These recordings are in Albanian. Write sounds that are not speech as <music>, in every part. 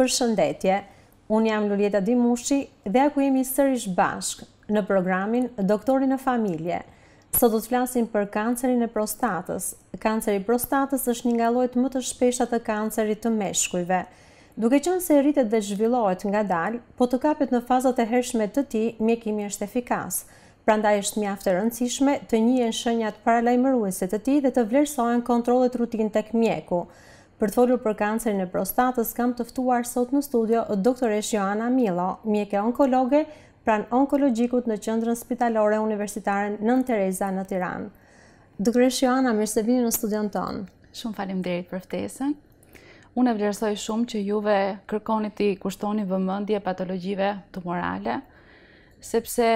për shëndetje. Unë jam Luljeta Dimushi dhe aku jemi sërish bashk në programin Doktorin e Familje. Sot do të flasim për kancerin e prostatës. Kanceri i prostatës është një nga llojet më të shpeshta të kancerit të meshkujve. Duke qenë se rritet dhe zhvillohet ngadalë, po të kapet në fazat e hershme të tij, mjekimi është efikas. Prandaj është mjaft e rëndësishme të njihen shenjat paralajmëruese të tij dhe të vlerësohen kontrollet rutin tek mjeku. Për të folur për kancerin e prostatës, kam tëftuar sot në studio doktoresh Joana Milo, mjeke onkologe, pran onkologjikut në qëndrën spitalore universitare Nën Tereza në Tiran. Doktoresh Joana, mirë se vini në studion tonë. Shumë falim për ftesën. Unë e vlerësoj shumë që juve kërkoni të kushtoni vëmendje patologjive tumorale, sepse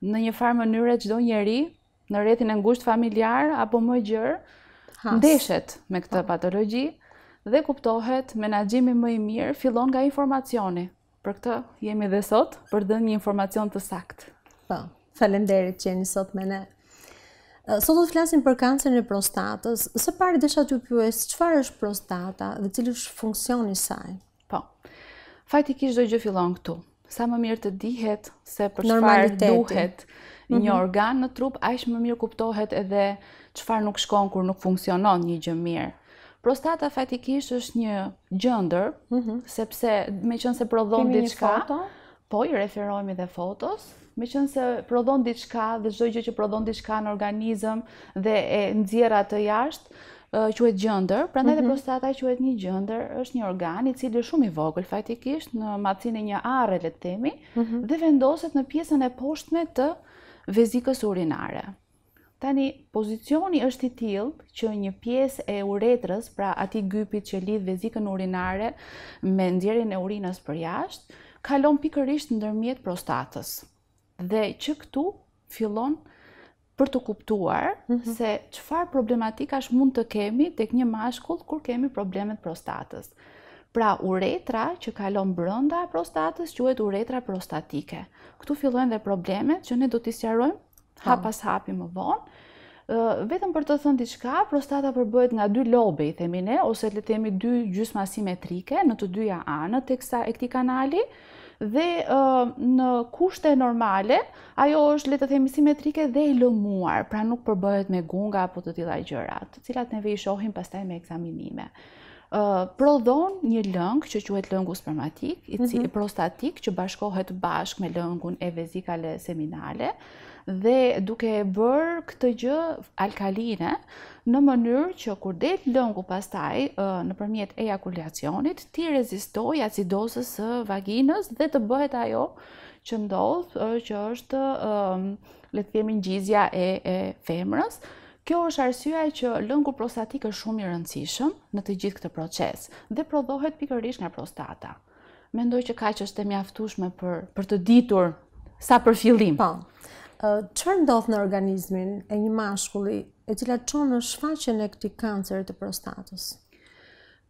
në një farë mënyre qdo njerëj në rethin e ngusht familjar apo më gjërë, Has. ndeshet me këtë po. patologji dhe kuptohet menaxhimi më i mirë fillon nga informacioni. Për këtë jemi dhe sot për dhënë një informacion të saktë. Po. Faleminderit që jeni sot me ne. Sot do të flasim për kancerin e prostatës. Së pari desha t'ju pyes çfarë është prostata dhe cili është funksioni i saj. Po. Faktikisht çdo gjë fillon këtu. Sa më mirë të dihet se për çfarë duhet një mhm. organ në trup, aq më mirë kuptohet edhe qëfar nuk shkon kur nuk funksionon një gjë mirë. Prostata fatikisht është një gjëndër, mhm. sepse me qënë se prodhon ditë shka, po i referojmi dhe fotos, me qënë se prodhon ditë shka dhe zdoj gjë që prodhon ditë shka në organizëm dhe e nëzjera të jashtë, që e gjëndër, pra në edhe mhm. prostata që e një gjëndër, është një organ i është shumë i vogël, fatikisht, në matësin e një are, le të temi, mhm. dhe vendoset në pjesën e poshtme të vezikës urinare. Tani, pozicioni është i tillë që një pjesë e uretrës, pra ati gypit që lidh vezikën urinare me ndjerin e urinës për jashtë, kalon pikërisht në dërmjet prostatës. Dhe që këtu fillon për të kuptuar mm -hmm. se qëfar është mund të kemi të kënjë mashkull kur kemi problemet prostatës. Pra uretra që kalon brënda prostatës quhet uretra prostatike. Këtu fillojnë dhe problemet që ne do t'i sjarojmë hap pas hapi më vonë. vetëm për të thënë diçka, prostata përbëhet nga dy lobe, i themi ne, ose le të themi dy gjysma simetrike në të dyja anët e këti e këtij kanali dhe në kushte normale ajo është le të themi simetrike dhe e lëmuar, pra nuk përbëhet me gunga apo të tilla gjëra, të cilat ne i shohim pastaj me ekzaminime. prodhon një lëng që quhet lëngu spermatik, i mhm. cili prostatik që bashkohet bashkë me lëngun e vezikale seminale dhe duke e bërë këtë gjë alkaline në mënyrë që kur del lëngu pastaj në përmjet ejakulacionit, ti rezistoj acidosës së vaginës dhe të bëhet ajo që ndodh, që është le të themi ngjizja e, e femrës. Kjo është arsyeja që lëngu prostatik është shumë i rëndësishëm në të gjithë këtë proces dhe prodhohet pikërisht nga prostata. Mendoj që kaq është të mjaftushme për për të ditur sa për fillim. Po qërë ndodhë ndodh në organizmin e një mashkulli e cila çon në shfaqjen e këtij kanceri të prostatës.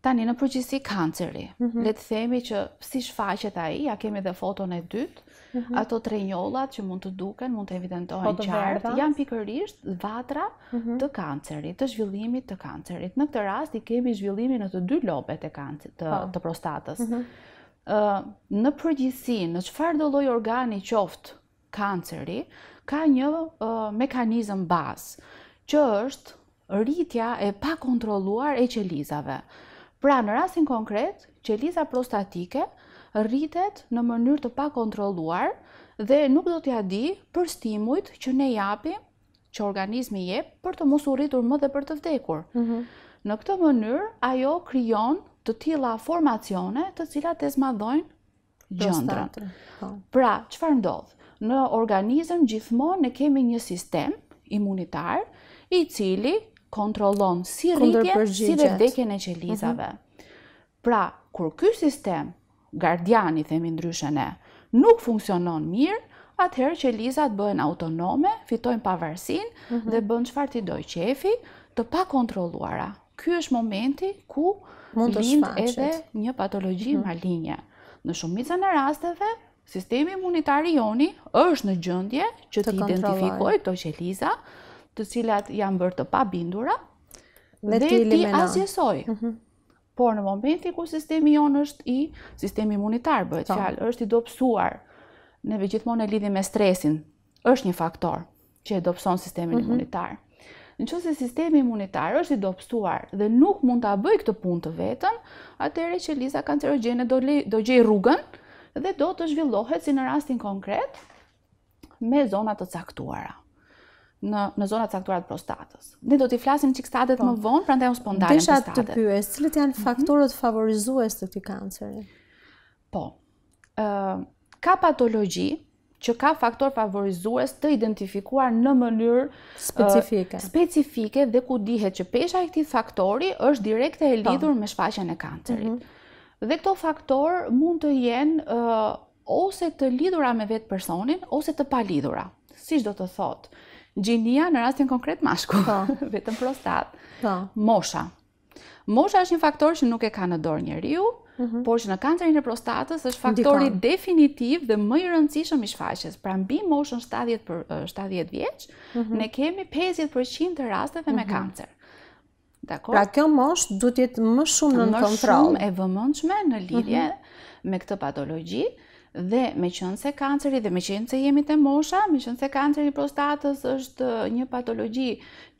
Tani në procesi i kancerit, mhm. le të themi që si shfaqet ai, ja kemi edhe foton e dytë, mhm. ato tre njollat që mund të duken, mund të evidentohen qartë, janë pikërisht vatra mhm. të kancerit, të zhvillimit të kancerit. Në këtë rast i kemi zhvillimin në të dy lobet e kancerit të po. prostatës. në përgjithësi, në qëfar do lloj organi qoftë, kanceri ka një mekanizëm bazë, që është rritja e pakontrolluar e qelizave. Pra në rasin konkret, qeliza prostatike rritet në mënyrë të pakontrolluar dhe nuk do t'ja di për stimujt që ne japi, që organizmi jep për të mos u rritur më dhe për të vdekur. Mhm. Në këtë mënyrë, ajo kryon të tila formacione të cilat të zmadhojnë gjëndrën. Po. Pra, qëfar ndodhë? Në organizëm gjithmonë ne kemi një sistem imunitar, i cili kontrollon si rindërpërgjigjet, si dhe vdekjen e qelizave. Mhm. Pra, kur ky sistem gardiani themi ndryshën e, nuk funksionon mirë, atëherë qelizat bëhen autonome, fitojnë pavarësinë mhm. dhe bën çfarë ti do qefi të pa kontroluara. Ky është momenti ku mund të edhe një patologji mhm. malinje. Në shumicën e rasteve Sistemi imunitar i joni është në gjëndje që të identifikoj të qeliza të cilat janë bërë të pa bindura dhe ti asjesoj. Mhm. Por në momenti ku sistemi jon është i sistemi imunitar, bëhet po. fjalë, është i dopsuar në gjithmonë e lidhim me stresin, është një faktor që e dopson sistemi mhm. imunitar. Në që se sistemi imunitar është i dopsuar dhe nuk mund të abëj këtë pun të vetën, atëre që Lisa kancerogene do gjej rrugën, dhe do të zhvillohet si në rastin konkret me zonat të caktuara në zonat të caktuara të prostatës. Ne do t'i flasim që kështatet po. më vonë, prandaj në të e më të statet. të cilët janë mhm. faktorët favorizues të këtij kanceri? Po, ka patologi që ka faktor favorizues të identifikuar në mënyrë specifike dhe ku dihet që pesha e këti faktori është direkte e po. lidhur me shfaqen e kancërit. Mhm. Dhe këto faktor mund të jenë ose të lidhura me vetë personin, ose të palidhura. Si shdo të thotë, gjinia në rastin konkret mashku, po. <laughs> vetëm prostat, po. mosha. Mosha është një faktor që nuk e ka në dorë një riu, mhm. por që në kancerin e prostatës është faktori definitiv dhe më i rëndësishëm i shfaqjes. Pra mbi moshën 70 vjeqë, mhm. ne kemi 50% të rasteve me mhm. kancer. Dakor. Pra kjo mosh duhet të jetë më shumë në kontroll, e vëmendshme në lidhje mhm. me këtë patologji, Dhe me qënë se kanceri dhe me qënë se jemi të mosha, me qënë se kanceri prostatës është një patologi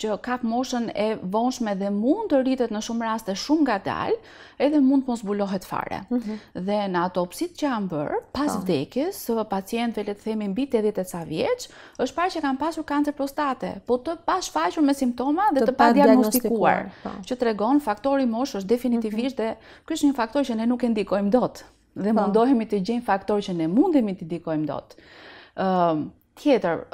që ka moshën e vonshme dhe mund të rritet në shumë raste shumë nga dalë, edhe mund të mos bulohet fare. Mhm. Dhe në atopsit që janë bërë, pas pa. Po. vdekis, pacientve le të themi mbi 80 e ca vjeqë, është parë që kanë pasur kancer prostate, po të pas shfaqur me simptoma dhe të, pa, diagnostikuar, po. që të regonë faktori moshë është definitivisht mhm. dhe kështë një faktor që ne nuk e ndikojmë dotë dhe po. mundohemi të gjenë faktor që ne mundemi të dikojmë do të. Tjetër,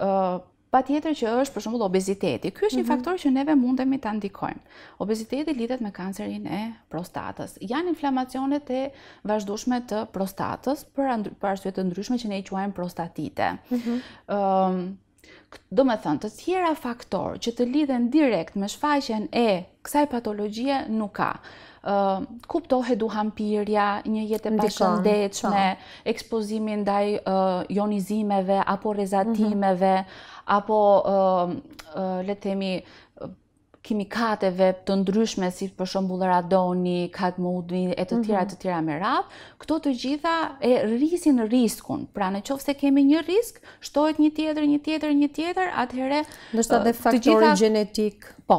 pa tjetër që është për shembull obeziteti. Ky është një mhm. faktor që neve mundemi të ndikojmë. Obeziteti lidhet me kancerin e prostatas. Janë inflamacionet e vazhdushme të prostatas për arsye të ndryshme që ne i quajmë prostatite. Mhm do me thënë të tjera faktor që të lidhen direkt me shfaqen e kësaj patologjie nuk ka kuptohe duham pyrja, një jetë e pashëndechme, po. ekspozimin daj jonizimeve, apo rezatimeve, mhm. apo letemi kimikateve të ndryshme si për shembull radoni, kadmiumi e të tjera e mhm. të tjera me rap, këto të gjitha e rrisin riskun. Pra në qoftë se kemi një risk, shtohet një tjetër, një tjetër, një tjetër, atëherë ndoshta dhe faktori gjitha... gjenetik. Po,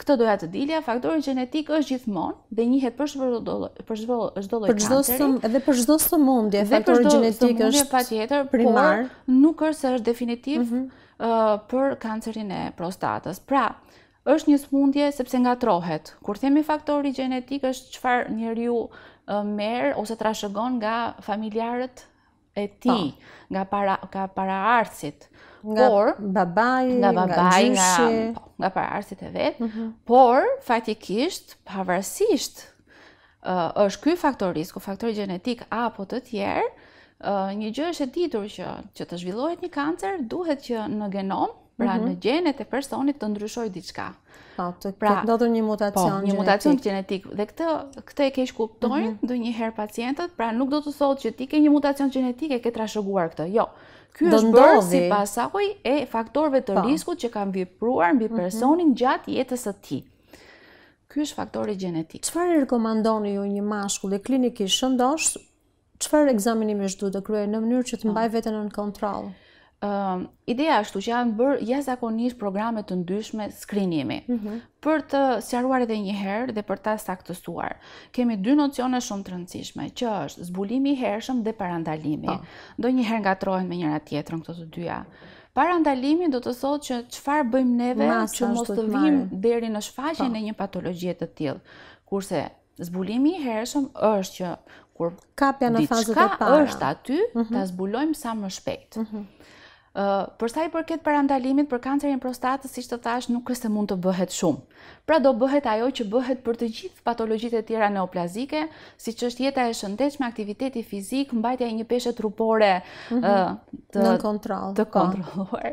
këtë doja të dilja, faktori gjenetik është gjithmonë dhe njihet për çdo për çdo lloj kanceri. Për çdo sëm edhe për çdo sëmundje, faktori gjenetik është primar, nuk është se është definitiv mhm. për kancerin e prostatës. Pra, është një smundje sepse nga trohet. Kur themi faktori genetik është qëfar njeriu riu merë ose të rashëgon nga familjarët e ti, po. nga para arsit. Nga babaj, nga gjyshi. Nga para e vetë. Mhm. Por, fatikisht, pavarësisht, është ky faktoris, ku faktori genetik apo të tjerë, një gjë është e ditur që të zhvillohet një kancer, duhet që në genom Pra mhm. në gjenet e personit të ndryshoj diçka. Po, pra, të ndodhur një mutacion po, një mutacion gjenetik dhe këtë këtë e keq kuptojnë mm ndonjëherë pacientët, pra nuk do të thotë që ti ke një mutacion gjenetik e ke trashëguar këtë. Jo. Ky është bërë si pasaqoj e faktorëve të po. riskut që kanë vepruar mbi mhm. personin gjatë jetës së tij. Ky është faktori gjenetik. Çfarë rekomandoni ju një mashkull e klinikisht shëndosh? Çfarë ekzaminimi është duhet të kryej në mënyrë që të po. mbaj veten në kontroll? Ideja është që janë bërë jazakonisht programe të ndyshme skrinimi mhm. për të sjaruar edhe njëherë dhe për ta saktësuar. Kemi dy nocione shumë të rëndësishme, që është zbulimi i hershëm dhe parandalimi. Po. Do njëherë nga trojnë me njëra tjetrën në të dyja. Parandalimi do të thotë që qëfar bëjmë neve që mos të vim deri në shfaqin po. e një patologjie të tjilë. Kurse zbulimi i hershëm është që kur diçka është aty, ta mhm. zbulojmë sa më shpejtë. Mhm. Përsa i përket parandalimit për kancerin prostatës, si që të thash, nuk këse mund të bëhet shumë. Pra do bëhet ajo që bëhet për të gjithë patologjit e tjera neoplazike, si që është jeta e shëndetshme, aktiviteti fizik, mbajtja e një peshe trupore mhm. të kontroluar.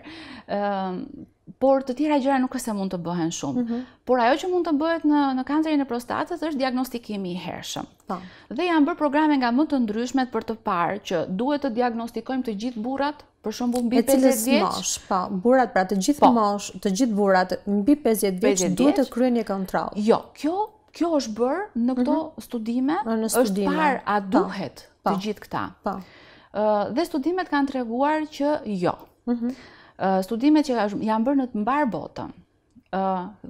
Por të tjera gjera nuk këse mund të bëhen shumë. Mhm. Por ajo që mund të bëhet në kancerin e prostatës është diagnostikimi i hershëm. Po. Dhe janë bërë programe nga më të ndryshmet për të parë që duhet të diagnostikojmë të gjithë burrat për shembull mbi 50 vjeç. Mosh, po, burrat pra të gjithë po. mosh, të gjithë burrat mbi 50 vjeç duhet të kryejnë një kontroll. Jo, kjo kjo është bërë në këto mm -hmm. studime, në studime, është parë a po, duhet po, të gjithë këta. Po. uh, dhe studimet kanë treguar që jo. Mhm. uh, studimet që janë bërë në të mbar botën,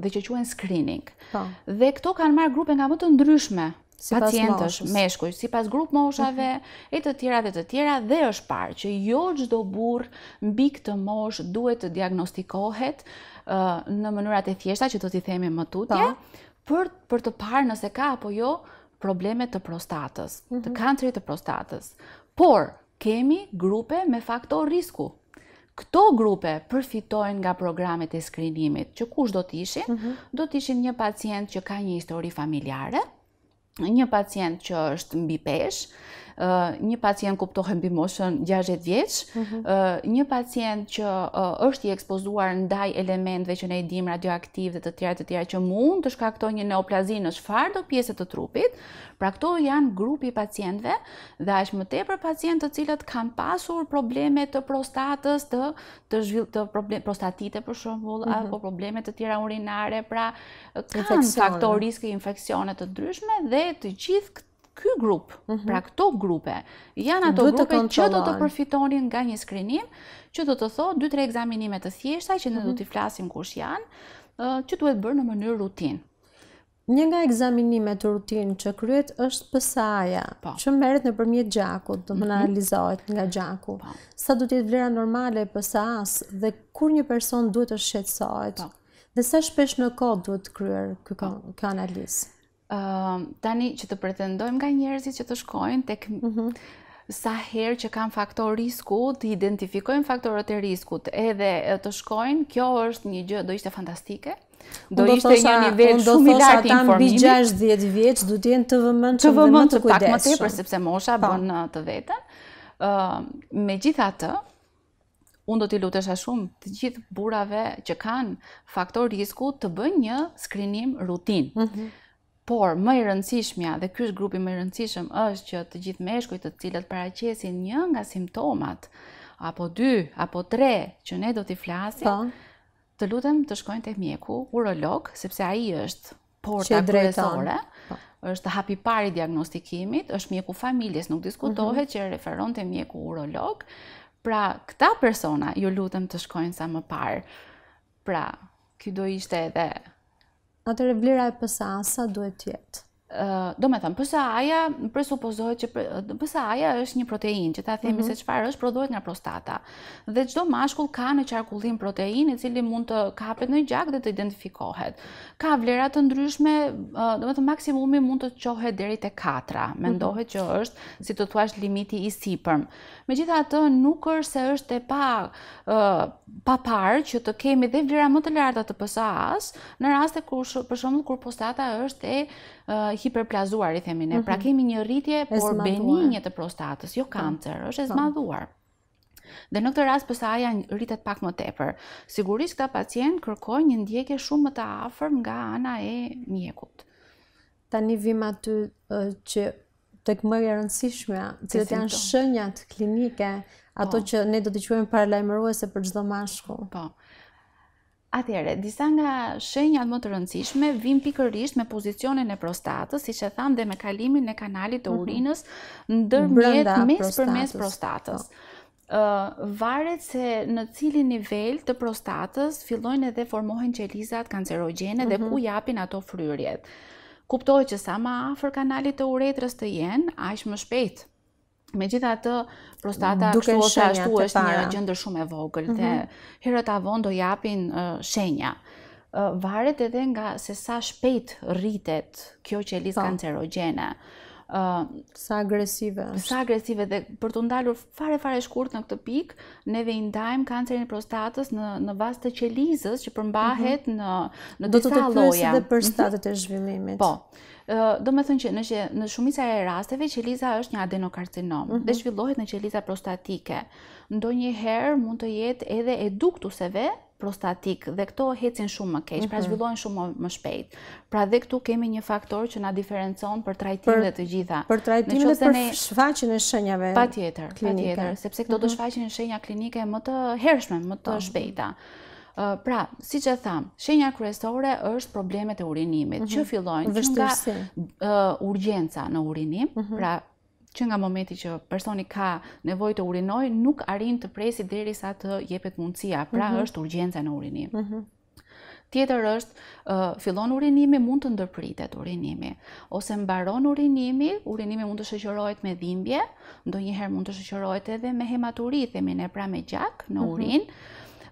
dhe që quen screening. Pa. Dhe këto kanë marë grupe nga më të ndryshme si pacientësh meshkuj, sipas grup moshave mhm. e të tjera dhe të tjera dhe është parë që jo çdo burr mbi këtë moshë duhet të diagnostikohet në mënyrat e thjeshta që do t'i themi më tutje po. për për të parë nëse ka apo jo probleme të prostatës, mhm. të kancerit të prostatës. Por kemi grupe me faktor risku. Këto grupe përfitojnë nga programet e skrinimit që kush do të ishin? Mhm. Do të ishin një pacient që ka një histori familjare, një pacient që është mbi peshë një pacient kuptohen mbi moshën 60 vjeç, mhm. një pacient që është i ekspozuar ndaj elementve që ne i dim radioaktiv dhe të tjera të tjera që mund të shkaktojnë një neoplazinë në çfarë do pjesë të trupit. Pra këto janë grupi pacientve pacientëve dhe është më tepër pacientë të cilët kanë pasur probleme të prostatës, të të prostatite për shembull mhm. apo probleme të tjera urinare, pra kanë faktor riski infeksione të ndryshme dhe të gjithë ky grup, mhm. pra këto grupe, janë ato grupe që do të përfitonin nga një skrinim, që do të thotë dy tre ekzaminime të thjeshta që në mm do mhm. t'i flasim kush janë, që duhet bërë në mënyrë rutinë. Një nga ekzaminimet të rutinë që kryet është pësaja, po. që merret në përmjet gjakut, do më mhm. analizohet nga gjaku. Po. Sa du t'jetë vlera normale e pësas dhe kur një person duhet të shqetsohet? Po. Dhe sa shpesh në kod duhet të kryer kjo po. analizë? Ehm, tani që të pretendojmë nga njerëzit që të shkojnë tek mm -hmm. sa herë që kanë faktor risku, të identifikojnë faktorët e riskut edhe të shkojnë, kjo është një gjë do ishte fantastike. Do, ishte një nivel shumë i lartë informimi. Mbi 60 vjeç duhet të jenë të vëmendshëm dhe, më të kujdesshëm. Pak më tepër sepse mosha pa. Po. bën të veten. ë ehm, Megjithatë, unë do t'i lutesha shumë të gjithë burrave që kanë faktor risku të bëjnë një skrinim rutinë. Mm -hmm por më i rëndësishmja dhe ky është grupi më i rëndësishëm është që të gjithë meshkujt të cilët paraqesin një nga simptomat apo dy apo tre që ne do t'i flasim, pa. Po. të lutem të shkojnë tek mjeku urolog sepse ai është porta kryesore po. është hapi pari diagnostikimit, është mjeku familjes, nuk diskutohet mhm. që referon të mjeku urolog, pra këta persona ju lutëm të shkojnë sa më parë, pra kjo do ishte edhe Atëre vlera e pësa, sa duhet të jetë? do me thëmë, përsa aja, presupozohet që, përsa aja është një protein, që ta themi mhm. se qëpar është prodohet nga prostata. Dhe qdo mashkull ka në qarkullim protein, i cili mund të kapet në gjak dhe të identifikohet. Ka vlerat të ndryshme, do me thëmë, maksimumi mund të qohet deri të katra, mhm. me ndohet që është, si të thuash, limiti i sipërm. Me gjitha atë, nuk është se është e pa, pa parë që të kemi dhe vlera më të lartat të PSA-as, në raste kur, për kur prostata është e Eh, hiperplazuar i themi ne. Pra mhm. kemi një rritje por benigne të prostatës, jo po. kancer, është e po. zmadhuar. Dhe në këtë rast PSA-ja rritet pak më tepër. Sigurisht këta pacient kërkojnë një ndjekje shumë më të afer nga ana e mjekut. Tani vim aty eh, që tek më e rëndësishmja, cilët janë shenjat klinike, ato po. që ne do të quajmë paralajmëruese për çdo mashkull. Po. Atëherë, disa nga shenjat më të rëndësishme vin pikërisht me pozicionin e prostatës, siç e tham dhe me kalimin e kanalit të mhm. urinës ndërmjet mespërmes prostatës. Ëh, uh, po. varet se në cilin nivel të prostatës fillojnë edhe formohen qelizat kancerogjene dhe mhm. ku japin ato fryrjet. Kuptohet që sa më afër kanalit të uretrës të jenë, aq më shpejt Me gjitha mm, të prostata Duke ashtu është, ashtu është një gjëndër shumë e vogël mm -hmm. Dhe herët avon do japin uh, shenja uh, Varet edhe nga se sa shpejt rritet Kjo që e lisë po. kancerogjene sa agresive është. Sa agresive dhe për të ndalur fare fare shkurt në këtë pikë, ne vein ndajm kancerin e prostatës në në bazë të qelizës që përmbahet mm -hmm. në në disa lloja. Do të thotë për mhm. statet e zhvillimit. Po. Ë, uh, do të thonë që në në shumica e rasteve qeliza është një adenokarcinom mm -hmm. dhe zhvillohet në qeliza prostatike. Ndonjëherë mund të jetë edhe eduktuseve, prostatik dhe këto hecin shumë më keq, pra mhm. zhvillojnë shumë më shpejt. Pra dhe këtu kemi një faktor që na diferencon për e të gjitha. Për dhe për shfaqin e shenjave Patjetër, Pa tjetër, pa tjetër, sepse këto të mhm. shfaqin e shenja klinike më të hershme, më të po. shpejta. Pra, si që thamë, shenja kryesore është problemet e urinimit, mhm. që fillojnë që nga urgjenca në urinim, pra që nga momenti që personi ka nevojë të urinojë, nuk arrin të presi derisa të jepet mundësia, pra mm -hmm. është urgjenca në urinim. Mm -hmm. Tjetër është, uh, fillon urinimi, mund të ndërpritet urinimi, ose mbaron urinimi, urinimi mund të shëqërojt me dhimbje, ndonjëherë mund të shëqërojt edhe me hematuri, themin e pra me gjak në mhm. urin, mm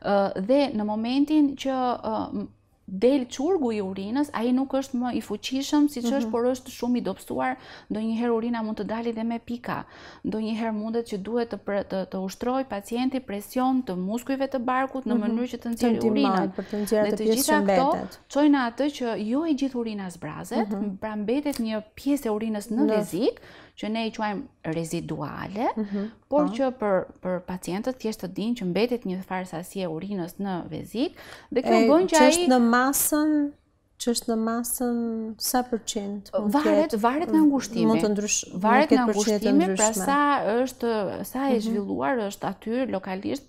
-hmm. uh, dhe në momentin që uh, del qurgu i urinës, i nuk është më i fuqishëm, si që është, mhm. por është shumë i dopsuar, do njëherë urina mund të dali dhe me pika, do njëherë mundet që duhet të ushtroj pacienti presion të muskujve të barkut në mhm. mënyrë që të nëzirë urinën. Dhe të gjitha këto, qojnë atë që jo i gjithë urinës brazet, mhm. pra mbetet një pjesë e urinës në vezikë, që ne i quajmë reziduale, mm -hmm. por po. që për për pacientët thjesht të dinë që mbetet një farë sasi urinës në vezik dhe kjo bën që ai është në masën që është në masën sa përqind? Varet, varet në ngushtime. Mund të ndrysh, varet në ngushtime, pra sa është, sa e mhm. zhvilluar është aty lokalisht,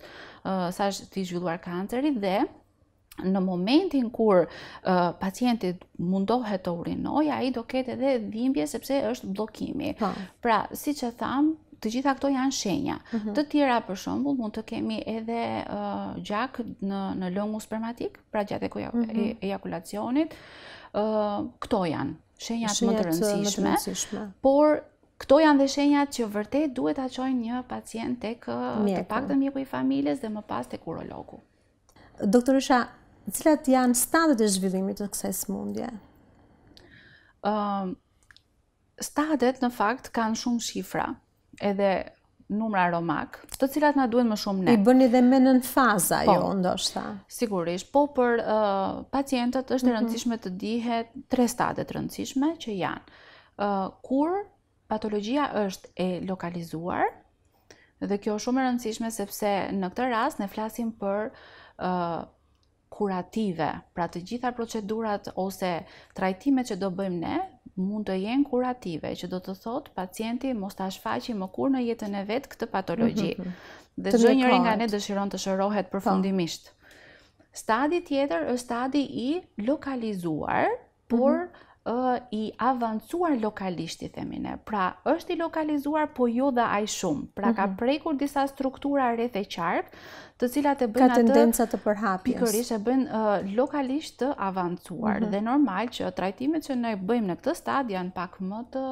uh, sa është të zhvilluar kancerit dhe, në momentin kur uh, pacientit mundohet të urinoj, a i do ketë edhe dhimbje sepse është blokimi. Po. Pra, si që thamë, të gjitha këto janë shenja. Mhm. Të tjera, për shumë, mund të kemi edhe uh, gjak në, në lëngu spermatik, pra gjatë uh ejakulacionit. Uh, këto janë shenjat, shenjat më të rëndësishme, por Këto janë dhe shenjat që vërtet duhet çojnë një pacient të pak të mjeku i familjes dhe më pas të kurologu. Doktorisha, cilat janë stadet e zhvillimit të kësaj smundje? stadet në fakt kanë shumë shifra edhe numra romak, të cilat na duhet më shumë ne. I bëni dhe me nën faza po. jo, ndoshta. Sigurisht, po për pacientët është e mhm. rëndësishme të dihet tre stade të rëndësishme që janë. kur patologjia është e lokalizuar, dhe kjo është shumë e rëndësishme sepse në këtë rast ne flasim për kurative, pra të gjitha procedurat ose trajtimet që do bëjmë ne mund të jenë kurative, që do të thot pacienti mos ta shfaqë më kur në jetën e vet këtë patologji. Mm -hmm. Dhe çdo njëri nga ne dëshiron të shërohet po. përfundimisht. Stadi tjetër është stadi i lokalizuar, mhm. por mm -hmm i avancuar lokalisht i themine. Pra, është i lokalizuar, po jo dhe aj shumë. Pra, ka mhm. prejkur disa struktura rreth e qarkë, të cilat e bëjnë atë... Ka tendenca të përhapjes. Pikërisht e bëjnë lokalisht të avancuar. Mhm. Dhe normal që trajtimet që ne bëjmë në këtë stad janë pak më të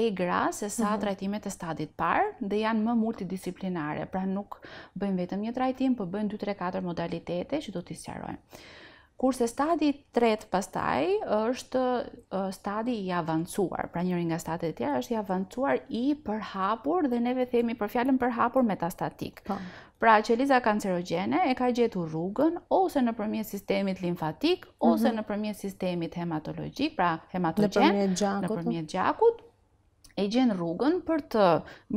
e gra se sa mhm. trajtimet e stadit parë dhe janë më multidisciplinare. Pra, nuk bëjmë vetëm një trajtim, për po bëjmë 2-3-4 modalitete që do t'i sqarojmë. Kurse stadi i tretë pastaj është stadi i avancuar. Pra njëri nga stadet e tjera është i avancuar i përhapur dhe neve themi për fjalën përhapur metastatik. Po. Pra qeliza kancerogjene e ka gjetur rrugën ose nëpërmjet sistemit limfatik mhm. ose mm -hmm. nëpërmjet sistemit hematologjik, pra hematogjen nëpërmjet gjakut, e gjen rrugën për të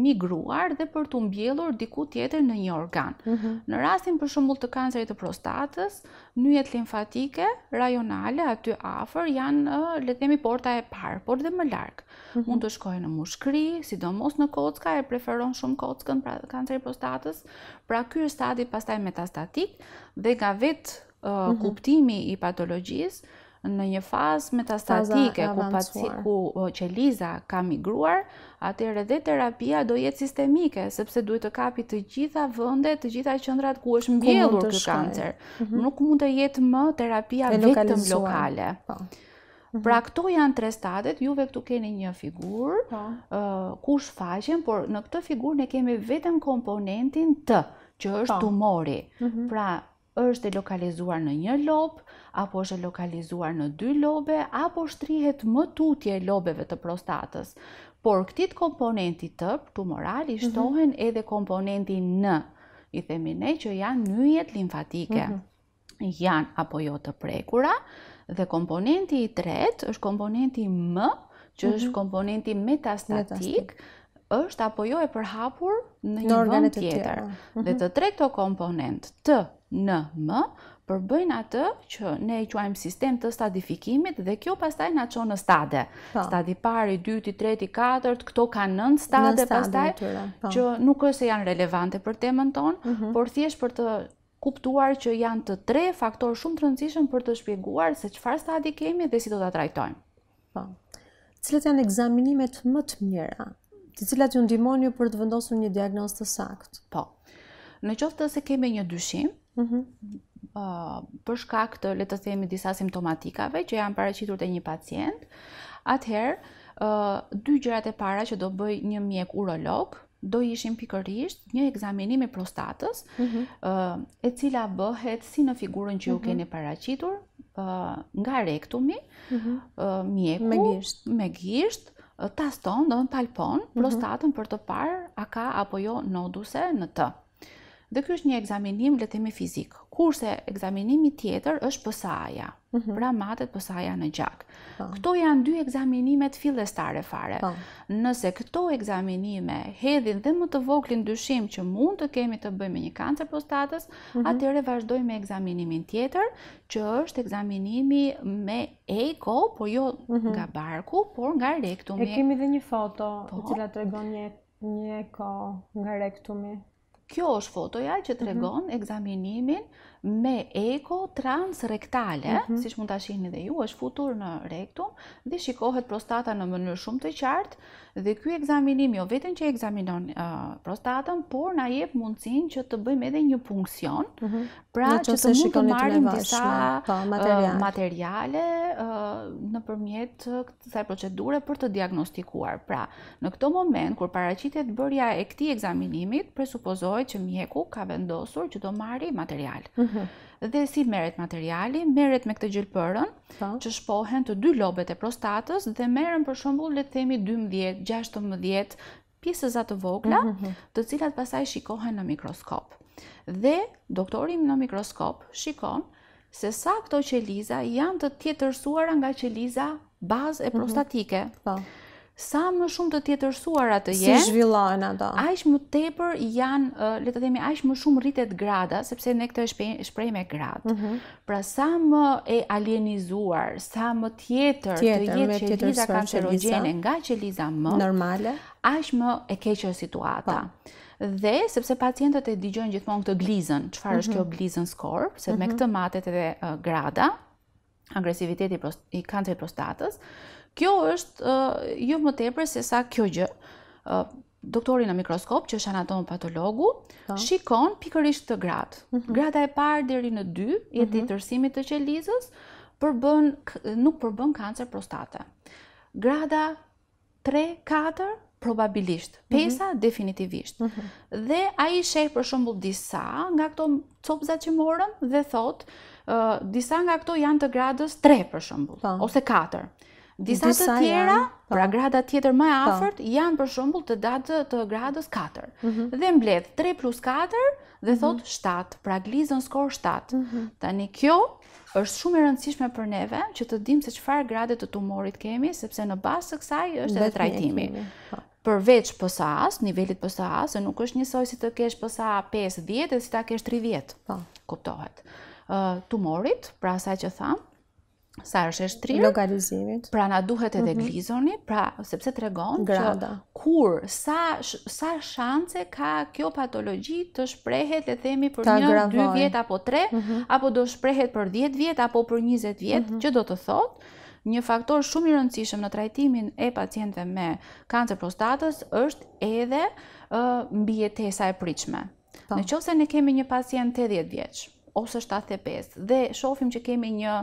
migruar dhe për të mbjellur diku tjetër në një organ. Mhm. Në rastin për shembull të kancerit të prostatës, nyjet limfatike rajonale aty afër janë le të themi porta e parë, por dhe më larg. Mhm. Mund të shkojë në mushkëri, sidomos në kocka e preferon shumë kockën pra kancerit të prostatës, pra ky është stadi pastaj metastatik dhe nga vet mhm. kuptimi i patologjisë në një fazë metastatike ku që Liza ka migruar, atër edhe terapia do jetë sistemike, sepse duhet të kapi të gjitha vëndet, të gjitha qëndrat ku është mbjellur ky kancer. Mhm. Nuk mund të jetë më terapia vetëm lokale. Po. Mhm. Pra këto janë tre stadet, juve këtu keni një figur, po. ku shfaqen, por në këtë figur ne kemi vetëm komponentin të, që është po. tumori. Mhm. Pra është e lokalizuar në një lobë, apo është e lokalizuar në dy lobe, apo shtrihet më tutje e lobeve të prostatës. Por këtit komponenti të tumoral të moral mhm. i shtohen edhe komponenti në, i themi ne që janë njëjet linfatike, mhm. janë apo jo të prekura, dhe komponenti i tret është komponenti më, që është mhm. komponenti metastatik, është apo jo e përhapur në një vënd tjetër. Dhe mhm. të tre këto komponent të në më, përbëjnë atë që ne i quajmë sistem të stadifikimit dhe kjo pastaj në çon në stade. Po. Stadi pari, dyti, treti, katërt, këto ka nën stade pastaj, po. që nuk është e janë relevante për temën tonë, mhm. por thjesht për të kuptuar që janë të tre faktor shumë të rëndësishëm për të shpjeguar se qëfar stadi kemi dhe si do të trajtojmë. Po. Cilat janë egzaminimet më të mira të cilat ju ndihmojnë ju për të vendosur një diagnozë të saktë. Po. Në qoftë të se kemi një dyshim, mm -hmm. për shkak të le të themi disa simptomatikave që janë paraqitur te një pacient, atëherë ë dy gjërat e para që do bëj një mjek urolog do ishin pikërisht një ekzaminim i prostatës, mhm. ë mm -hmm. e cila bëhet si në figurën që mm -hmm. ju mhm. keni paraqitur, ë nga rektumi, mhm. ë mm -hmm. mjeku me gisht, me gisht taston do në palpon mhm. prostatën për të parë a ka apo jo noduse në të. Dhe ky është një ekzaminim letemi fizik kurse egzaminimi tjetër është pësaja, mhm. pra matet pësaja në gjak. Po. Këto janë dy egzaminimet fillestare fare. Po. Nëse këto egzaminime hedhin dhe më të voklin dyshim që mund të kemi të bëjmë një kancer prostatës, mhm. atëre vazhdoj me egzaminimin tjetër, që është egzaminimi me eko, po jo mhm. nga barku, por nga rektumi. E kemi dhe një foto, që po. la të regon një eko nga rektumi. Kjo është fotoja që mhm. të regon egzaminimin me eko transrektale, mhm. si që mund të ashini dhe ju, është futur në rektum, dhe shikohet prostata në mënyrë shumë të qartë, dhe ky ekzaminim jo vetën që ekzaminon examinon prostatën, por na jep mundësinë mundësin që të bëjmë edhe një punksion, mhm. pra që të mund të marim disa po, materiale në përmjet të procedure për të diagnostikuar. Pra, në këto moment, kur paracitet bërja e këti examinimit, presupozohet që mjeku ka vendosur që do marim material. Mhm dhe si meret materiali, meret me këtë gjelëpërën, po. që shpohen të dy lobet e prostatës dhe meren për shembull le themi 12, 16, 16, pjesës vogla, mhm, mhm. të cilat pasaj shikohen në mikroskop. Dhe doktorim në mikroskop shikon se sa këto qeliza janë të tjetërsuar nga qeliza bazë e mhm. prostatike. Po. Sa më shumë të tjetërsuara të jenë, si zhvillohen ato? Aq më tepër janë, le të themi, aq më shumë rritet grada, sepse ne këtë e shprehim me grad. Pra sa më e alienizuar, sa më tjetër të jetë qeliza kancerogjene nga qeliza më, normale, aq më e keqër situata. Po. Dhe sepse pacientët e digjon gjithmonë këtë glizën, çfarë është kjo mhm. glizën score, se me mhm. këtë matet edhe grada agresiviteti i kancerit prostatës? Kjo është jo më tepër se sa kjo gjë. Doktorin në mikroskop, që është anaton patologu, po. shikon pikërisht të gratë. Mhm. Grata e parë dheri në dy, jeti të mhm. tërsimit të qelizës, nuk përbën kancer prostate. Grada 3, 4, probabilisht, mhm. pesa definitivisht. Dhe a i shek për shumë disa nga këto copëza që morën dhe thot, disa nga këto janë të gradës tre për shumë po. ose katër. Disa të tjera, po. pra grada tjetër më po. afërt, janë për shumbull të datë të gradës 4. Mhm. Dhe mbledh 3 plus 4 dhe mhm. thot 7, pra glizën skor 7. Mhm. Tani kjo është shumë e rëndësishme për neve, që të dim se qëfar grade gradet të tumorit kemi, sepse në basë të kësaj është edhe trajtimi. Po. Përveç pësa nivelit nivellit pësa asë, nuk është njësoj si të kesh PSA 5-10 e si ta kesh 30. Kuptohet. Tumorit, pra asaj që thamë, sa është shtrirë lokalizimit. Pra na duhet edhe mhm. glizoni, mm -hmm. pra sepse tregon që kur sa sa shanse ka kjo patologji të shprehet le themi për Ta një grandvaj. dy vjet apo tre, mm -hmm. apo do shprehet për 10 vjet apo për 20 vjet, mm -hmm. që do të thotë një faktor shumë i rëndësishëm në trajtimin e pacientëve me kancer prostatës është edhe mbijetesa e pritshme. Po. Nëse ne kemi një pacient 80 vjeç, ose 75 dhe shofim që kemi një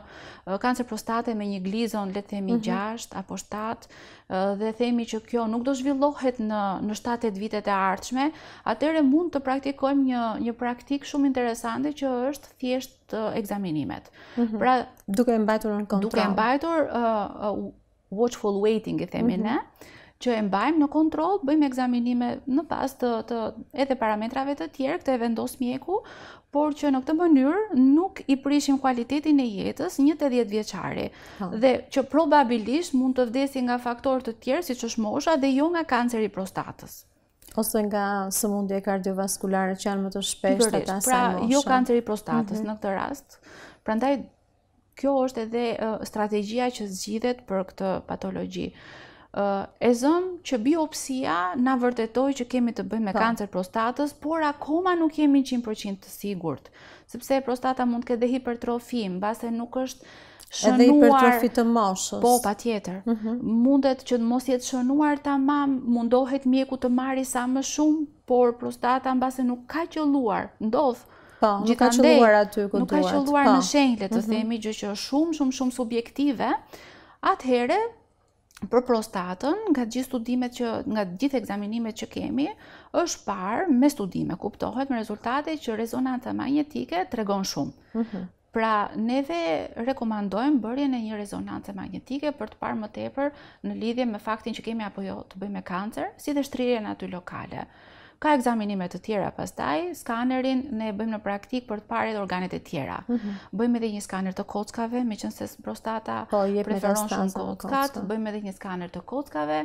kancer prostate me një glizon le të themi 6 mhm. apo 7 dhe themi që kjo nuk do zhvillohet në në 7-8 vitet e ardhshme, atëherë mund të praktikojmë një një praktik shumë interesante që është thjesht ekzaminimet. Mhm. Pra duke e mbajtur në kontroll. Duke e mbajtur watchful waiting i themi mhm. ne që e mbajmë në kontrol, bëjmë egzaminime në pas të, të edhe parametrave të tjerë, këtë e vendosë mjeku, por që në këtë mënyrë nuk i prishim kualitetin e jetës një të djetë vjeqari. Po. Dhe që probabilisht mund të vdesi nga faktorët të tjerë, si që është mosha, dhe jo nga kanceri prostatës. Ose nga sëmundje kardiovaskulare që janë më të shpesht të ta sa Pra, jo kanceri prostatës mhm. në këtë rast. Pra ndaj, kjo është edhe strategia që zgjidhet për këtë patologjië e zëm që biopsia na vërtetoi që kemi të bëjmë me po. kancer prostatës, por akoma nuk jemi 100% të sigurt, sepse prostata mund të ketë hipertrofi, mbase nuk është shënuar. Edhe hipertrofi të moshës. Po, patjetër. Mhm. Mundet që në mos jetë shënuar tamam, mundohet mjeku të marrë sa më shumë, por prostata mbase nuk ka qëlluar ndodh po, nuk ka qëlluar aty duhet. Nuk ka qëlluar po. në shenjë, të mhm. themi, gjë që është shumë shumë shumë subjektive. Atëherë, për prostatën, nga gjithë studimet që nga gjithë ekzaminimet që kemi, është parë me studime, kuptohet me rezultate që rezonanca magnetike tregon shumë. Mm -hmm. Pra, neve rekomandojmë bërjen e një rezonance magnetike për të parë më tepër në lidhje me faktin që kemi apo jo të bëjmë me kancer, si dhe shtrirjen aty lokale ka ekzaminime të tjera pastaj, skanerin ne e bëjmë në praktik për të parë organet e tjera. Mm -hmm. Bëjmë edhe një skaner të kockave, meqense prostata po, preferon shumë kockat, bëjmë edhe një skaner të kockave.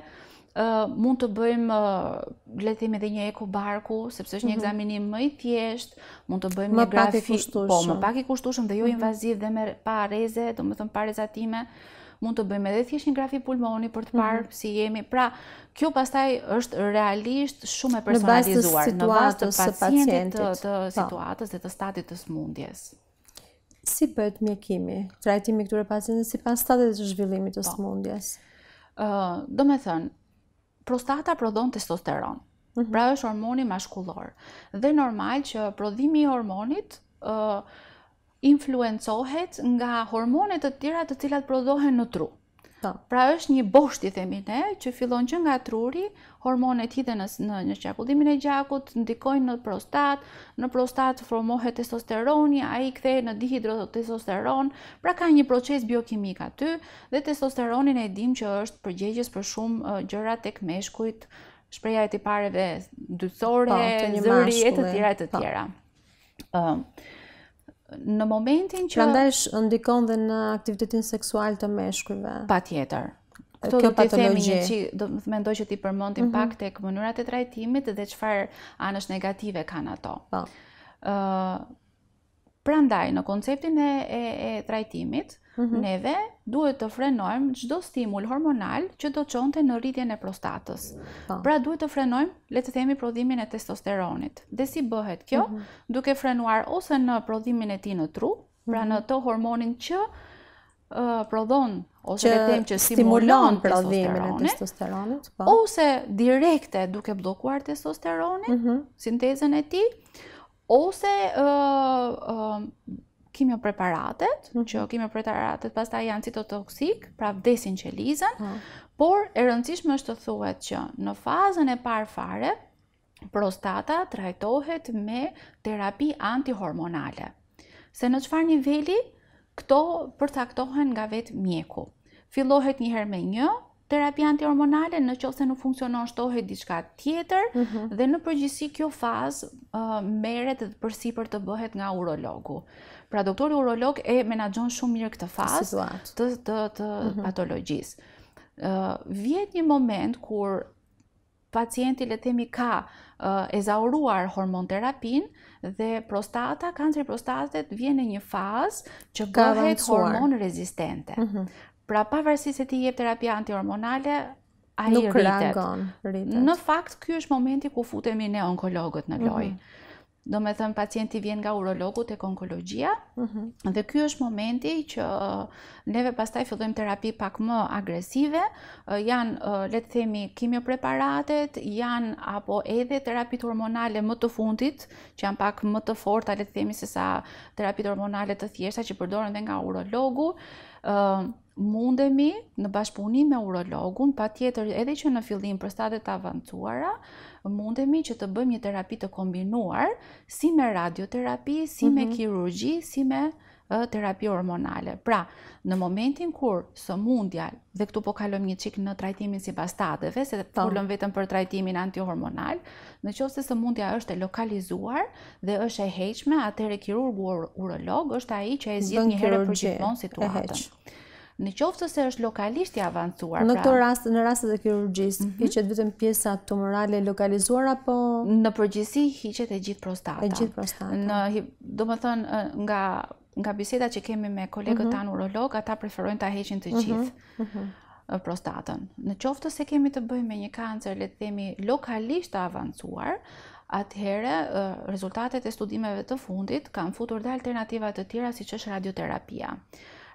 Uh, mund të bëjmë uh, le të themi edhe një barku, sepse është një mhm. ekzaminim më i thjeshtë, mund të bëjmë më një grafi, po më pak i kushtueshëm dhe jo mhm. invaziv dhe me pa areze, domethënë pa rrezatime mund të bëjmë edhe thjesht një grafi pulmoni për të mhm. parë mm -hmm. si jemi. Pra, kjo pastaj është realisht shumë e personalizuar në bazë të pacientit, të, të po. situatës dhe të statit të smundjes. Si bëhet mjekimi, trajtimi këture pacientit si pas statit të zhvillimit të po. smundjes? Uh, do me thënë, prostata prodhon testosteron. Mm -hmm. Pra është hormoni mashkullor. Dhe normal që prodhimi i hormonit uh, influencohet nga hormonet të tjera të cilat prodohen në tru. Po. Pra është një bosht i themi ne, që fillon që nga truri, hormonet hide në, në një qakullimin e gjakut, ndikojnë në prostat, në prostat formohet testosteroni, a i kthej në dihidrotestosteron, pra ka një proces biokimik aty, dhe testosteronin e dim që është përgjegjës për shumë gjëra të tek meshkujt, shpreja e po, të pareve dytësore, zëri, e të tjera, e të po. tjera. Uh, në momentin që... Prandaj është ndikon dhe në aktivitetin seksual të meshkujve. Pa tjetër. Këto Kjo do të themi një që do të mendoj që ti përmëndin mm -hmm. pak të mënyrat e trajtimit dhe qëfar anësh negative kanë ato. Pa. Po. Uh, prandaj, në konceptin e, e, e trajtimit, uh, Mhm. neve duhet të frenojmë çdo stimul hormonal që do çonte në rritjen e prostatës. Po. Pra duhet të frenojmë, le të themi, prodhimin e testosteronit. Dhe si bëhet kjo? Mhm. Duke frenuar ose në prodhimin e tij në tru, pra mhm. në të hormonin që prodhon ose le të them që stimulon prodhimin e testosteronit, po. ose direkte duke bllokuar testosteronin, sintezën e tij, ose ë kimio preparatet, mm -hmm. që kimio preparatet pas janë citotoksik, pra vdesin që lizën, mm por e rëndësishme është të thuet që në fazën e parë fare, prostata trajtohet me terapi antihormonale. Se në qëfar nivelli, këto përtaktohen nga vetë mjeku. Filohet njëherë me një, terapia antihormonale, në qofse nuk funksionon shtohet diçka tjetër mm -hmm. dhe në përgjithësi kjo fazë uh, merret dhe përsipër të bëhet nga urologu. Pra doktori urolog e menaxhon shumë mirë këtë fazë të të të mm -hmm. patologjisë. uh, vjet një moment kur pacienti le të themi ka uh, ezauruar hormon terapin dhe prostata, kanceri prostatet vjen në një fazë që bëhet hormon rezistente. Mm -hmm. Pra pa se ti jep terapia antihormonale, a i rritet. Në fakt, kjo është momenti ku futemi ne onkologët në lojë. Mhm. Do me thëmë pacienti vjen nga urologu të konkologjia mhm. dhe kjo është momenti që uh, neve pastaj fillojmë terapi pak më agresive, uh, janë uh, letë themi kimio preparatet, janë apo edhe terapit hormonale më të fundit, që janë pak më të forta letë themi se sa terapit hormonale të thjeshta që përdorën dhe nga urologu, mundemi në bashkëpunim me urologun, pa tjetër edhe që në fillim përstatet avancuara, mundemi që të bëjmë një terapi të kombinuar si me radioterapi, si me mhm. kirurgi, si me terapi hormonale. Pra, në momentin kur së mundja, dhe këtu po kalëm një qik në trajtimin si bastateve, se të po. kullëm vetëm për trajtimin antihormonal, në qo së mundja është e lokalizuar dhe është e heqme, e kirurgu urolog është aji që e zhjith një herë për gjithmonë situatën. Në qoftë se është lokalisht i avancuar. Në pra këtë rast, në rastet e kirurgjisë, mm hiqet vetëm pjesa tumorale lokalizuar apo në përgjithësi hiqet e gjithë prostata. E gjithë prostata. Në, do të thonë nga nga biseda që kemi me kolegët mhm. tanë urolog, ata preferojnë ta heqin të mhm, gjithë mhm. prostatën. Në qoftë se kemi të bëjmë me një kancer, le të themi lokalisht të avancuar, atëhere rezultatet e studimeve të fundit kanë futur dhe alternativat të tjera si që është radioterapia.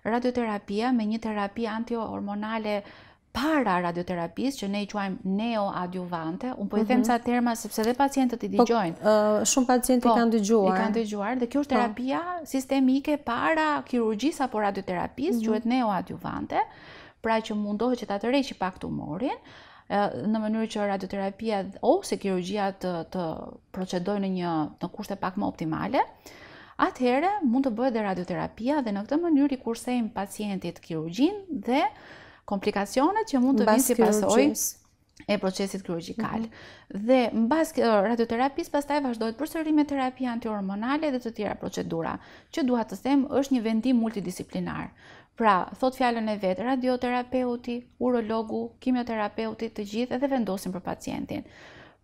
Radioterapia me një terapi antihormonale para radioterapisë që ne i quajmë neoadjuvante, un po i them mhm. ca terma sepse dhe pacientët i po, dëgjojnë. shumë pacientë i po, kanë dëgjuar. I kanë dëgjuar dhe kjo është po. terapia sistemike para kirurgjisë apo radioterapisë, që -hmm. quhet neoadjuvante, pra që mundohet që ta të që pak tumorin në mënyrë që radioterapia ose kirurgjia të, të në një në kushte pak më optimale. Atëherë mund të bëhet dhe radioterapia dhe në këtë mënyrë i kursejmë pacientit kirurgjin dhe komplikacionet që mund të vinë si pasoj e procesit kryurgjikal. Mhm. Dhe në bas uh, radioterapis, pas taj vazhdojt përsëri me terapia antihormonale dhe të tjera procedura, që duha të them është një vendim multidisciplinar. Pra, thot fjallën e vetë, radioterapeuti, urologu, kimioterapeuti, të gjithë edhe vendosin për pacientin.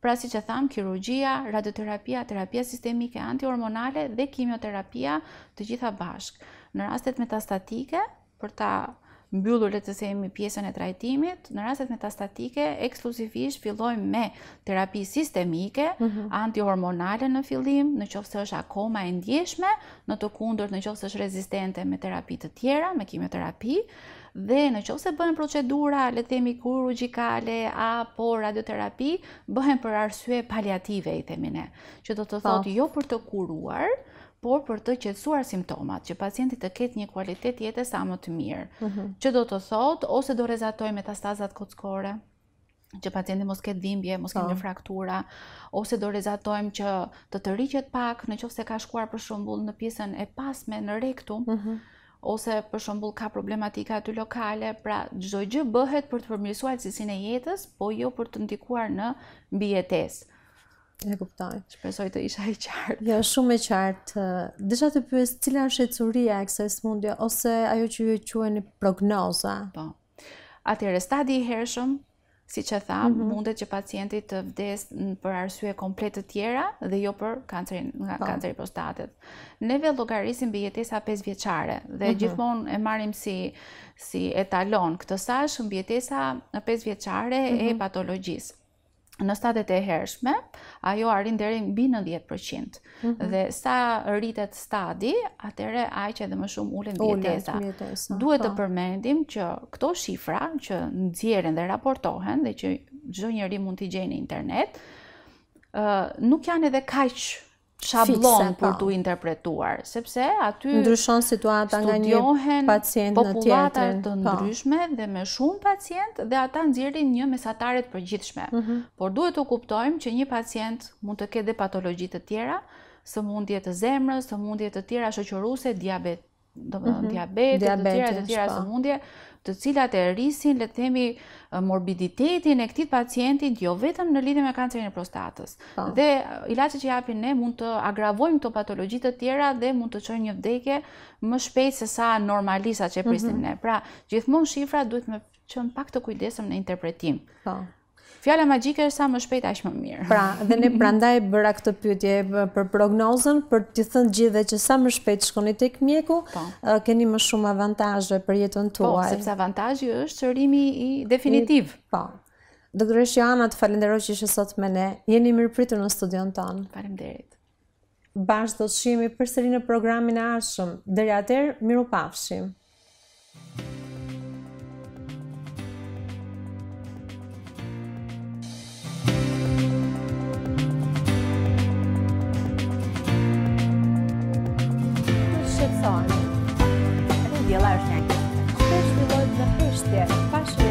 Pra, si që thamë, kirurgia, radioterapia, terapia sistemike, antihormonale dhe kimioterapia të gjitha bashkë. Në rastet metastatike, për ta mbyllur le të themi pjesën e trajtimit, në rastet metastatike ekskluzivisht fillojmë me terapi sistemike, mm -hmm. antihormonale në fillim, nëse është akoma e ndjeshme, në të kundërt nëse është rezistente me terapi të tjera, me kimioterapi dhe në qovë se bëhen procedura, le themi kurugjikale, apo radioterapi, bëhen për arsye paliative, i themi ne. Që do të po. thotë jo për të kuruar, por për të qetësuar simptomat, që pacientit të ketë një kualitet jetë sa më të mirë. Mm -hmm. Që do të thot, ose do rezatoj metastazat kockore, që pacienti mos ketë dhimbje, mos ketë po. një fraktura, ose do rezatojmë që të të rriqet pak, në qofë se ka shkuar për shumbull në pjesën e pasme në rektum, mm -hmm. ose për shumbull ka problematika aty lokale, pra gjdo gjë bëhet për të përmirësuar cilësin e jetës, po jo për të ndikuar në bjetesë. E kuptoj. Shpresoj të isha i qartë. Jo, shumë e qartë. Disha të pyes cila është shetsuria e kësaj sëmundje ose ajo që ju e quheni prognoza. Po. Atëherë stadi i hershëm, siç e tham, mm -hmm. mundet që pacienti të vdes për arsye komplet të tjera dhe jo për kancerin, nga po. kanceri prostate. Ne vë llogarisim mbi jetesa 5 vjeçare dhe mm -hmm. gjithmonë e marrim si si etalon këtë sa shëmbjetesa 5 vjeqare mm -hmm. e mhm. patologjisë në statet e hershme, ajo arrin deri mbi 90%. Mm -hmm. Dhe sa rritet stadi, atëherë aq edhe më shumë ulen vjetesa. Duhet të po. përmendim që këto shifra që nxjerren dhe raportohen dhe që çdo njeri mund t'i gjejë në internet, ë nuk janë edhe kaq shablon po. për të interpretuar, sepse aty ndryshon situata nga një pacient në tjetër, të po. ndryshme dhe me shumë pacient dhe ata nxjerrin një mesatare të përgjithshme. Mm -hmm. Por duhet të kuptojmë që një pacient mund të ketë patologji të tjera, sëmundje të zemrës, sëmundje të tjera shoqëruese, diabet, domethënë mm -hmm. diabet, të tjera të tjera sëmundje, po të cilat e rrisin, le të themi, morbiditetin e këtij pacientin, jo vetëm në lidhje me kancerin e prostatës. Po. Dhe ilaqe që japin ne mund të agravojmë të patologjit të tjera dhe mund të qojnë një vdekje më shpejt se sa normalisa që e pristim mhm. ne. Pra, gjithmonë shifra duhet me qënë pak të kujdesëm në interpretim. Po. Fjala magjike është sa më shpejt aq më mirë. Pra, dhe ne <laughs> prandaj bëra këtë pyetje për prognozën, për të thënë gjithë që sa më shpejt shkoni tek mjeku, po. keni më shumë avantazhe për jetën po, tuaj. Po, sepse avantazhi është çërimi i definitiv. I, po. Doktor Shiana, të falenderoj që jeni sot me ne. Jeni mirëpritur në studion ton. Faleminderit. Bash do të shihemi përsëri në programin e ardhshëm. Deri atëherë, mirupafshim. Thank you. on. I think the alarm First we load the first step, partially